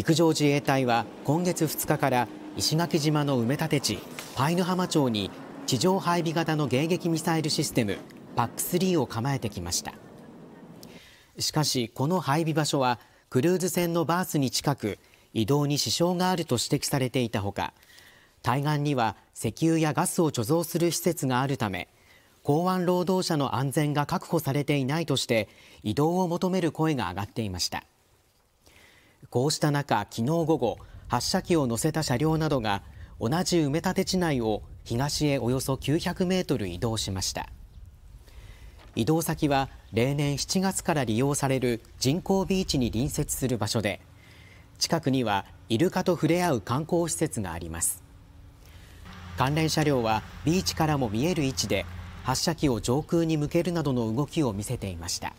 陸上自衛隊は今月2日から石垣島の埋め立て地パイヌ浜町に地上配備型の迎撃ミサイルシステム PAC3 を構えてきましたしかしこの配備場所はクルーズ船のバースに近く移動に支障があると指摘されていたほか対岸には石油やガスを貯蔵する施設があるため港湾労働者の安全が確保されていないとして移動を求める声が上がっていました。こうした中、昨日午後、発射機を載せた車両などが同じ埋め立て地内を東へおよそ900メートル移動しました。移動先は例年7月から利用される人工ビーチに隣接する場所で、近くにはイルカと触れ合う観光施設があります。関連車両はビーチからも見える位置で発射機を上空に向けるなどの動きを見せていました。